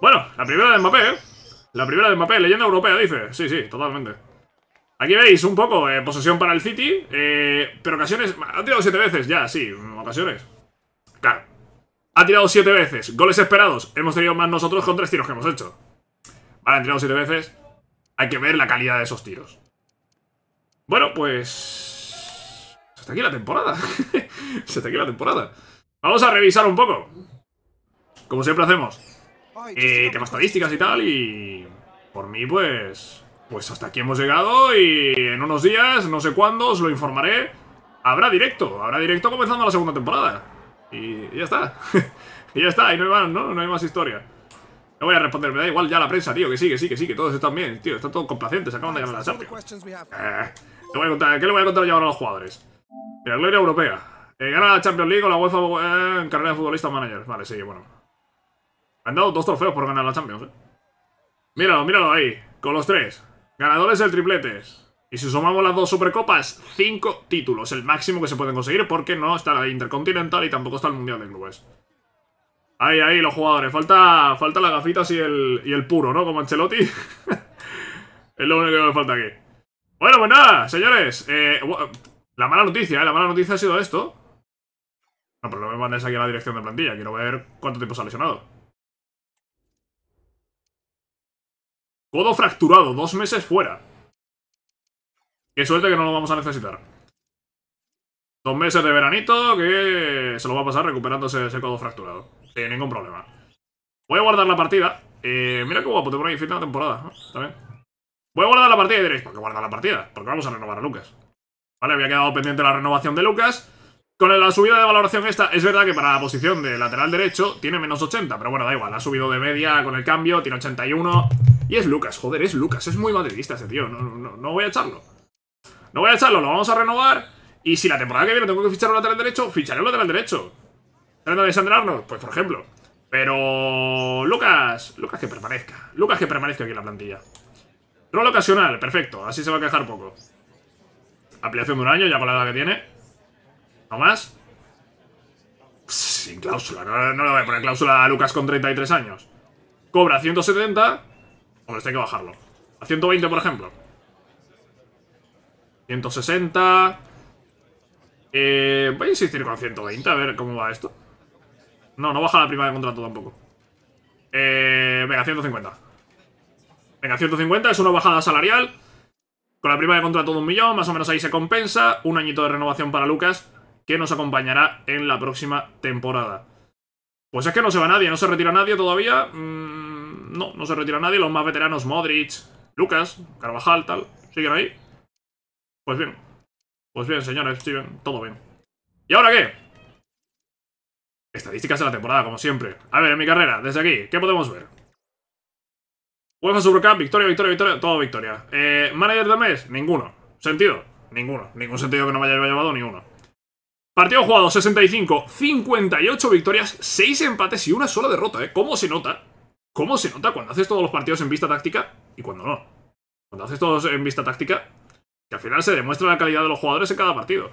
Bueno, la primera de Mbappé, ¿eh? La primera de Mbappé, leyenda europea, dice. Sí, sí, totalmente. Aquí veis un poco, eh, posesión para el City, eh, pero ocasiones... Ha tirado siete veces, ya, sí, ocasiones. Ha tirado siete veces. Goles esperados. Hemos tenido más nosotros con tres tiros que hemos hecho. Vale, han tirado siete veces. Hay que ver la calidad de esos tiros. Bueno, pues... Hasta aquí la temporada. Hasta [LAUGHS] aquí la temporada. Vamos a revisar un poco. Como siempre hacemos. Eh, tema estadísticas y tal. Y... Por mí, pues... Pues hasta aquí hemos llegado y en unos días, no sé cuándo, os lo informaré. Habrá directo, habrá directo comenzando la segunda temporada. Y, ya está. [LAUGHS] y ya está, y no hay, más, ¿no? no hay más historia. No voy a responder, me da igual ya la prensa, tío, que sigue que sí, que sí, que todos están bien, tío, están todos complacientes, acaban de ganar la Champions. Eh, ¿Qué le voy a contar yo ahora a los jugadores? La Gloria Europea. Eh, gana la Champions League o la UEFA eh, en carrera de futbolista manager. Vale, sí, bueno. Me han dado dos trofeos por ganar la Champions, eh. Míralo, míralo ahí, con los tres. Ganadores del tripletes. Y si sumamos las dos supercopas, cinco títulos, el máximo que se pueden conseguir, porque no está la Intercontinental y tampoco está el Mundial de Clubes. Ahí, ahí, los jugadores. Falta, falta las gafitas y el, y el puro, ¿no? Como Ancelotti. [LAUGHS] es lo único que me falta aquí. Bueno, pues nada, señores. Eh, la mala noticia, ¿eh? La mala noticia ha sido esto. No, pero no me mandes aquí a la dirección de plantilla. Quiero ver cuánto tiempo se ha lesionado. Codo fracturado, dos meses fuera. Qué suerte que no lo vamos a necesitar. Dos meses de veranito que se lo va a pasar recuperándose ese codo fracturado. Sin ningún problema. Voy a guardar la partida. Eh, mira qué guapo, te ahí, fin de la temporada. Voy a guardar la partida y diréis, ¿por qué guardar la partida? Porque vamos a renovar a Lucas. Vale, había quedado pendiente la renovación de Lucas. Con la subida de valoración esta, es verdad que para la posición de lateral derecho tiene menos 80, pero bueno, da igual, ha subido de media con el cambio, tiene 81. Y es Lucas, joder, es Lucas, es muy madridista ese tío, no voy a echarlo. No voy a echarlo, lo vamos a renovar. Y si la temporada que viene tengo que fichar un lateral derecho, ficharé un lateral derecho. ¿Tratando de Pues por ejemplo. Pero. Lucas. Lucas que permanezca. Lucas que permanezca aquí en la plantilla. Rol ocasional, perfecto. Así se va a quejar poco. Ampliación de un año, ya con la edad que tiene. No más. Sin cláusula. No, no le voy a poner cláusula a Lucas con 33 años. Cobra 170. Hombre, hay que bajarlo. A 120, por ejemplo. 160. Eh, voy a insistir con 120, a ver cómo va esto. No, no baja la prima de contrato tampoco. Eh, venga, 150. Venga, 150 es una bajada salarial. Con la prima de contrato de un millón, más o menos ahí se compensa. Un añito de renovación para Lucas, que nos acompañará en la próxima temporada. Pues es que no se va nadie, no se retira nadie todavía. Mm, no, no se retira nadie. Los más veteranos, Modric, Lucas, Carvajal, tal, siguen ahí. Pues bien. Pues bien, señores, bien. todo bien. ¿Y ahora qué? Estadísticas de la temporada, como siempre. A ver, en mi carrera, desde aquí, ¿qué podemos ver? UEFA Supercup, victoria, victoria, victoria, todo victoria. Eh, ¿Manager de mes? Ninguno. ¿Sentido? Ninguno. Ningún sentido que no me haya llevado ni uno. Partido jugado 65, 58 victorias, 6 empates y una sola derrota, ¿eh? ¿Cómo se nota? ¿Cómo se nota cuando haces todos los partidos en vista táctica y cuando no? Cuando haces todos en vista táctica, que al final se demuestra la calidad de los jugadores en cada partido.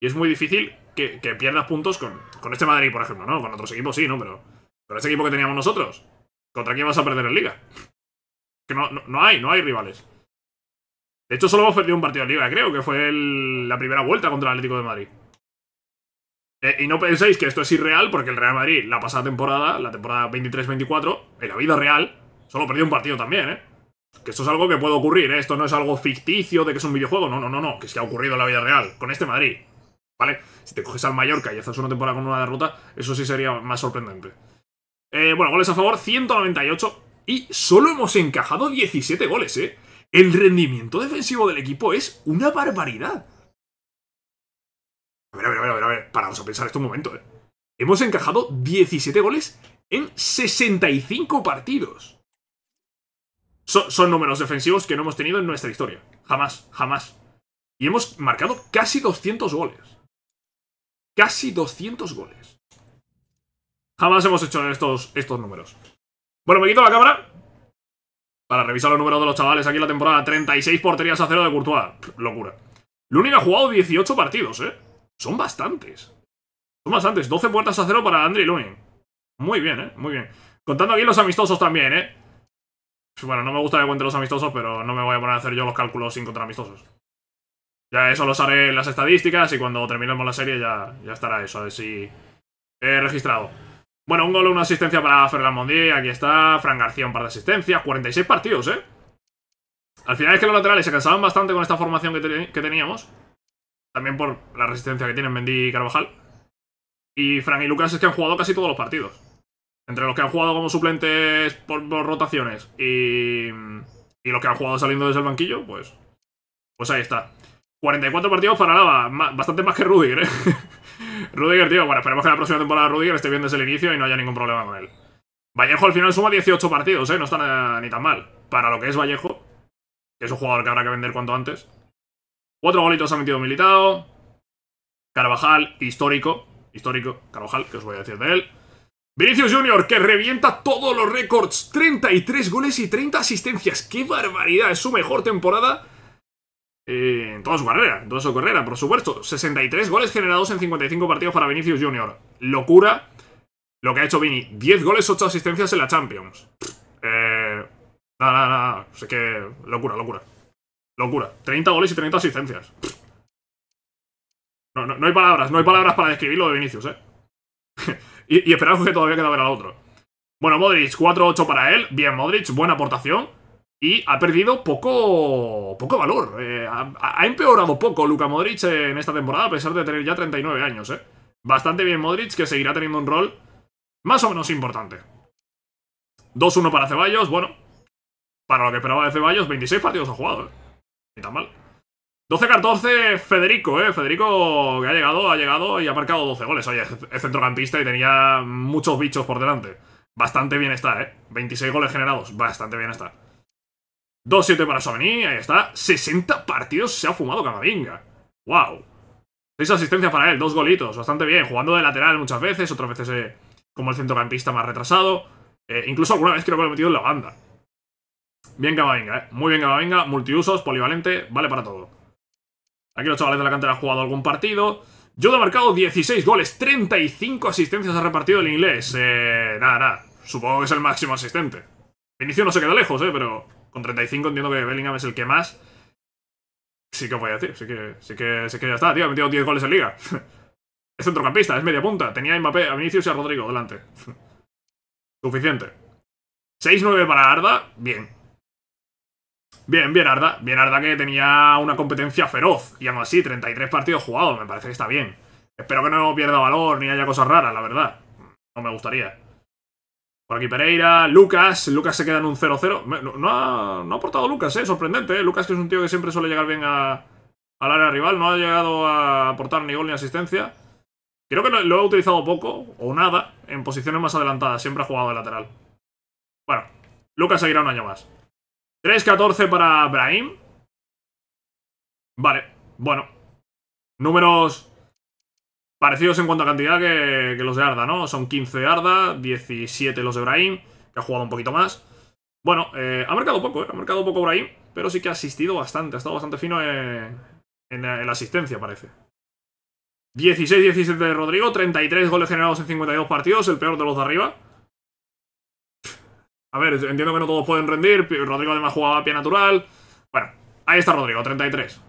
Y es muy difícil que, pierdas puntos con, este Madrid, por ejemplo, ¿no? Con otros equipos sí, ¿no? Pero con este equipo que teníamos nosotros, ¿contra quién vas a perder en Liga? [LAUGHS] Que no, no, hay, no hay rivales. De hecho, solo hemos perdido un partido en Liga, creo, que fue la primera vuelta contra el Atlético de Madrid. Eh, y no penséis que esto es irreal, porque el Real Madrid la pasada temporada, la temporada 23-24, en la vida real, solo perdió un partido también, ¿eh? Que esto es algo que puede ocurrir, ¿eh? Esto no es algo ficticio de que es un videojuego. No, no, no, no. Que es que ha ocurrido en la vida real. Con este Madrid. ¿Vale? Si te coges al Mallorca y haces una temporada con una derrota, eso sí sería más sorprendente. Eh, bueno, goles a favor, 198. Y solo hemos encajado 17 goles, ¿eh? El rendimiento defensivo del equipo es una barbaridad. A ver, a ver, a ver, a ver, a ver. a pensar esto un momento, ¿eh? Hemos encajado 17 goles en 65 partidos son, números defensivos que no hemos tenido en nuestra historia. Jamás, jamás. Y hemos marcado casi 200 goles. Casi 200 goles. Jamás hemos hecho estos, estos números. Bueno, me quito la cámara. Para revisar los números de los chavales aquí la temporada. 36 porterías a cero de Courtois. locura. Lunin ha jugado 18 partidos, ¿eh? Son bastantes. Son bastantes. 12 puertas a cero para Andre Lunin. Muy bien, ¿eh? Muy bien. Contando aquí los amistosos también, ¿eh? Bueno, no me gusta que cuente los amistosos, pero no me voy a poner a hacer yo los cálculos sin contra amistosos. Ya eso lo haré en las estadísticas y cuando terminemos la serie ya, ya estará eso, a ver si he registrado. Bueno, un gol, una asistencia para Ferran Mondi, aquí está, Fran García un par de asistencias, 46 partidos, ¿eh? Al final es que los laterales se cansaban bastante con esta formación que, que teníamos. También por la resistencia que tienen Mendy y Carvajal. Y Fran y Lucas es que han jugado casi todos los partidos. Entre los que han jugado como suplentes por, rotaciones y, y los que han jugado saliendo desde el banquillo, pues, pues ahí está. 44 partidos para Lava, bastante más que Rudiger, ¿eh? [LAUGHS] Rudiger, tío, bueno, esperemos que la próxima temporada Rudiger esté bien desde el inicio y no haya ningún problema con él. Vallejo al final suma 18 partidos, ¿eh? No está ni tan mal. Para lo que es Vallejo, que es un jugador que habrá que vender cuanto antes. Cuatro golitos ha metido Militado. Carvajal, histórico. Histórico, Carvajal, que os voy a decir de él. Vinicius Junior que revienta todos los récords, 33 goles y 30 asistencias, qué barbaridad, es su mejor temporada eh, en toda su carrera, en toda su carrera, por supuesto, 63 goles generados en 55 partidos para Vinicius Junior, locura lo que ha hecho Vini, 10 goles, 8 asistencias en la Champions, eh, nada, nada, nada, o que locura, locura, locura, 30 goles y 30 asistencias. No, no, no hay palabras, no hay palabras para describir lo de Vinicius, eh. [LAUGHS] Y, esperamos que todavía queda ver al otro. Bueno, Modric, 4-8 para él. Bien, Modric, buena aportación. Y ha perdido poco, poco valor. Eh, ha, empeorado poco Luka Modric en esta temporada, a pesar de tener ya 39 años. Eh. Bastante bien Modric, que seguirá teniendo un rol más o menos importante. 2-1 para Ceballos, bueno. Para lo que esperaba de Ceballos, 26 partidos ha jugado. Eh. Ni tan mal. 12-14 Federico, ¿eh? Federico que ha llegado, ha llegado y ha marcado 12 goles. Oye, es centrocampista y tenía muchos bichos por delante. Bastante bien está, ¿eh? 26 goles generados, bastante bien está. 2-7 para Soveni, ahí está. 60 partidos se ha fumado Camavinga. ¡Wow! 6 asistencias para él, dos golitos, bastante bien. Jugando de lateral muchas veces, otras veces eh, como el centrocampista más retrasado. Eh, incluso alguna vez creo que lo he metido en la banda. Bien Camavinga, ¿eh? Muy bien Camavinga, multiusos, polivalente, vale para todo. Aquí los chavales de la cantera han jugado algún partido. Yo he marcado 16 goles, 35 asistencias ha repartido el inglés. Eh, nada, nada. Supongo que es el máximo asistente. De inicio no se queda lejos, eh, pero con 35 entiendo que Bellingham es el que más. Sí que voy a decir, sí que, sí que, ya está, tío. Ha metido 10 goles en liga. [LAUGHS] es centrocampista, es media punta. Tenía a Mbappé, a Vinicius y a Rodrigo delante. [LAUGHS] Suficiente. 6-9 para Arda, bien. Bien, bien Arda. Bien Arda que tenía una competencia feroz. Y aún así, 33 partidos jugados. Me parece que está bien. Espero que no pierda valor ni haya cosas raras, la verdad. No me gustaría. Por aquí Pereira, Lucas, Lucas se queda en un 0-0. No, ha, aportado Lucas, eh, sorprendente. Eh. Lucas que es un tío que siempre suele llegar bien a, al área rival, no ha llegado a aportar ni gol ni asistencia. Creo que lo, ha utilizado poco o nada en posiciones más adelantadas, siempre ha jugado de lateral. Bueno, Lucas seguirá un año más. 3-14 para Brahim. Vale, bueno. Números parecidos en cuanto a cantidad que, los de Arda, ¿no? Son 15 de Arda, 17 los de Brahim, que ha jugado un poquito más. Bueno, eh, ha marcado poco, ¿eh? Ha marcado poco Brahim, pero sí que ha asistido bastante. Ha estado bastante fino en la asistencia, parece. 16-17 de Rodrigo, 33 goles generados en 52 partidos, el peor de los de arriba. A ver, entiendo que no todos pueden rendir. Rodrigo además jugaba a pie natural. Bueno, ahí está Rodrigo, 33.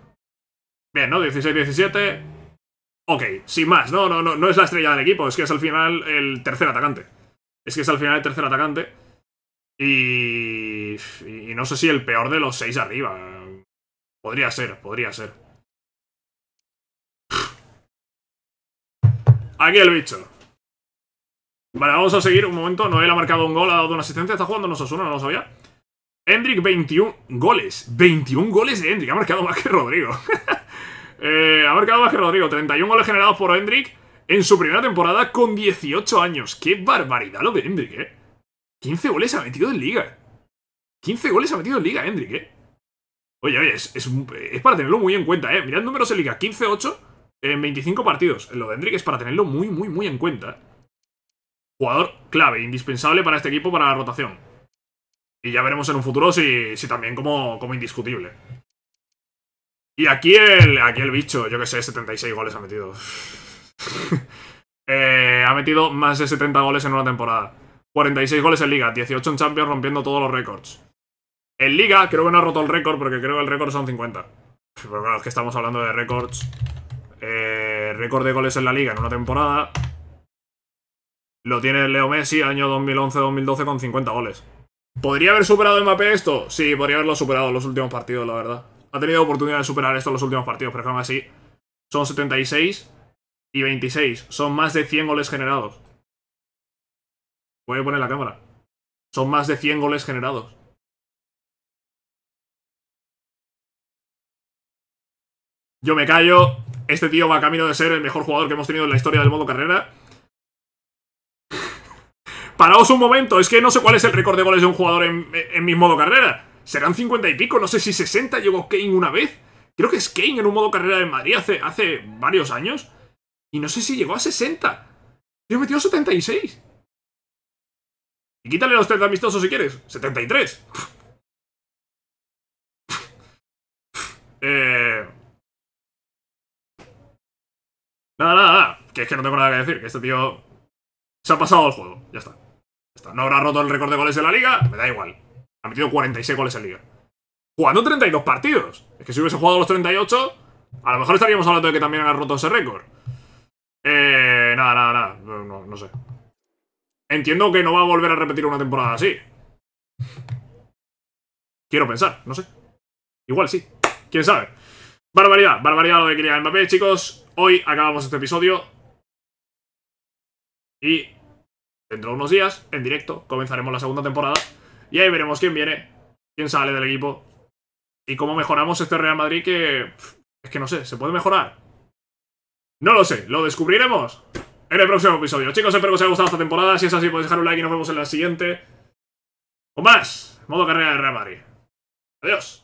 Bien, ¿no? 16-17. Ok, sin más, ¿no? No, no, no es la estrella del equipo, es que es al final el tercer atacante. Es que es al final el tercer atacante. Y, y no sé si el peor de los seis arriba. Podría ser, podría ser. Aquí el bicho. Vale, vamos a seguir un momento. Noel ha marcado un gol, ha dado una asistencia. Está jugando en uno, no lo sabía. Hendrik, 21 goles. 21 goles de Hendrik. Ha marcado más que Rodrigo. [LAUGHS] Eh, ha marcado más que Rodrigo. 31 goles generados por Hendrik en su primera temporada con 18 años. ¡Qué barbaridad lo de Hendrik, eh! 15 goles ha metido en Liga. 15 goles ha metido en Liga Hendrik, eh. Oye, oye, es, es, para tenerlo muy en cuenta, eh. Mirad números en Liga. 15-8 en 25 partidos. Lo de Hendrik es para tenerlo muy, muy, muy en cuenta jugador clave, indispensable para este equipo para la rotación. Y ya veremos en un futuro si, también como, como indiscutible. Y aquí el, aquí el bicho, yo que sé, 76 goles ha metido. [LAUGHS] Eh, ha metido más de 70 goles en una temporada. 46 goles en Liga, 18 en Champions, rompiendo todos los récords. En Liga creo que no ha roto el récord porque creo que el récord son 50. Pero claro, es que estamos hablando de récords. Eh, récord de goles en la Liga en una temporada. Lo tiene Leo Messi, año 2011-2012 con 50 goles. ¿Podría haber superado el mape esto? Sí, podría haberlo superado en los últimos partidos, la verdad. Ha tenido oportunidad de superar esto en los últimos partidos, pero aún así son 76 y 26. Son más de 100 goles generados. Voy a poner la cámara. Son más de 100 goles generados. Yo me callo. Este tío va camino de ser el mejor jugador que hemos tenido en la historia del modo carrera. Paraos un momento, es que no sé cuál es el récord de goles de un jugador en, mi modo carrera. Serán 50 y pico, no sé si 60 llegó Kane una vez. Creo que es Kane en un modo carrera en Madrid hace, hace varios años. Y no sé si llegó a 60. Yo he metido 76. Y quítale los 30 amistosos si quieres. 73. eh... Nada, nada, nada. Que es que no tengo nada que decir. Que este tío se ha pasado el juego. Ya está. No habrá roto el récord de goles de la liga, me da igual. Ha metido 46 goles en liga. Jugando 32 partidos. Es que si hubiese jugado los 38, a lo mejor estaríamos hablando de que también ha roto ese récord. Eh, nada, nada, nada. No, sé. Entiendo que no va a volver a repetir una temporada así. Quiero pensar, no sé. Igual sí. ¿Quién sabe? Barbaridad, barbaridad lo de Kylian Mbappé, chicos. Hoy acabamos este episodio. Y dentro de unos días, en directo, comenzaremos la segunda temporada y ahí veremos quién viene, quién sale del equipo y cómo mejoramos este Real Madrid que... Es que no sé, ¿se puede mejorar? No lo sé, lo descubriremos en el próximo episodio. Chicos, espero que os haya gustado esta temporada. Si es así, podéis dejar un like y nos vemos en la siguiente. O más, modo carrera de Real Madrid. Adiós.